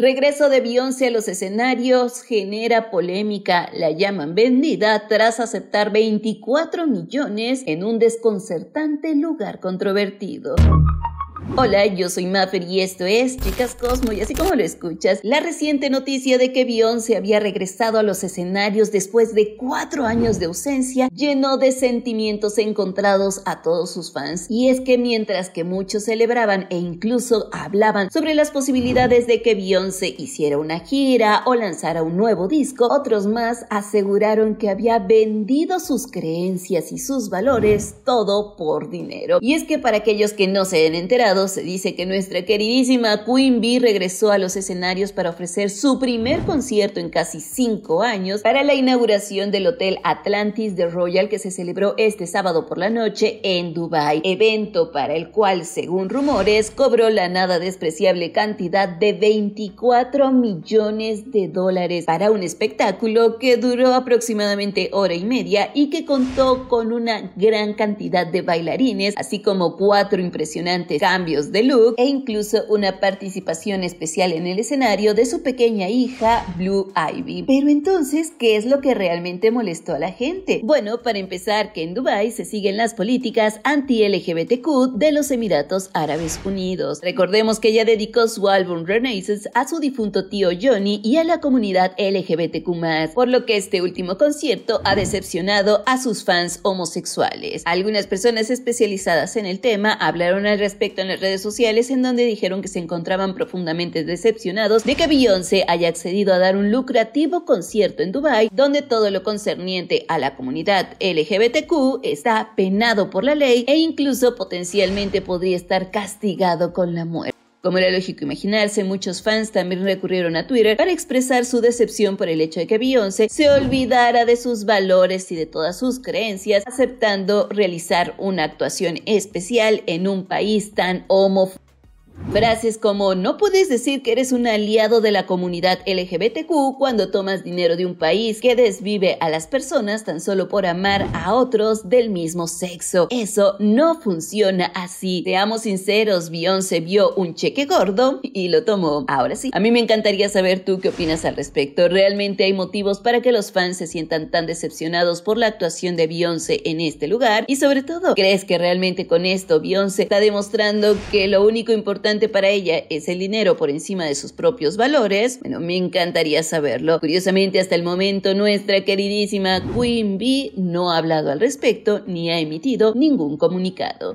Regreso de Beyoncé a los escenarios genera polémica, la llaman vendida tras aceptar 24 millones en un desconcertante lugar controvertido. Hola, yo soy Maffer y esto es Chicas Cosmo y así como lo escuchas, la reciente noticia de que Beyoncé había regresado a los escenarios después de cuatro años de ausencia llenó de sentimientos encontrados a todos sus fans y es que mientras que muchos celebraban e incluso hablaban sobre las posibilidades de que Beyoncé hiciera una gira o lanzara un nuevo disco, otros más aseguraron que había vendido sus creencias y sus valores todo por dinero. Y es que para aquellos que no se han enterado, se dice que nuestra queridísima Queen Bee regresó a los escenarios para ofrecer su primer concierto en casi cinco años para la inauguración del Hotel Atlantis de Royal que se celebró este sábado por la noche en Dubai, evento para el cual, según rumores, cobró la nada despreciable cantidad de 24 millones de dólares para un espectáculo que duró aproximadamente hora y media y que contó con una gran cantidad de bailarines, así como cuatro impresionantes cambios de look e incluso una participación especial en el escenario de su pequeña hija Blue Ivy. Pero entonces, ¿qué es lo que realmente molestó a la gente? Bueno, para empezar, que en Dubái se siguen las políticas anti-LGBTQ de los Emiratos Árabes Unidos. Recordemos que ella dedicó su álbum Renaissance a su difunto tío Johnny y a la comunidad LGBTQ+, por lo que este último concierto ha decepcionado a sus fans homosexuales. Algunas personas especializadas en el tema hablaron al respecto en redes sociales en donde dijeron que se encontraban profundamente decepcionados de que Beyoncé haya accedido a dar un lucrativo concierto en Dubai, donde todo lo concerniente a la comunidad LGBTQ está penado por la ley e incluso potencialmente podría estar castigado con la muerte. Como era lógico imaginarse, muchos fans también recurrieron a Twitter para expresar su decepción por el hecho de que Beyoncé se olvidara de sus valores y de todas sus creencias, aceptando realizar una actuación especial en un país tan homofóbico. Frases como no puedes decir que eres un aliado de la comunidad LGBTQ cuando tomas dinero de un país que desvive a las personas tan solo por amar a otros del mismo sexo. Eso no funciona así. Seamos sinceros, Beyoncé vio un cheque gordo y lo tomó. Ahora sí, a mí me encantaría saber tú qué opinas al respecto. ¿Realmente hay motivos para que los fans se sientan tan decepcionados por la actuación de Beyoncé en este lugar? Y sobre todo, ¿crees que realmente con esto Beyoncé está demostrando que lo único importante para ella es el dinero por encima de sus propios valores, bueno, me encantaría saberlo. Curiosamente, hasta el momento nuestra queridísima Queen Bee no ha hablado al respecto ni ha emitido ningún comunicado.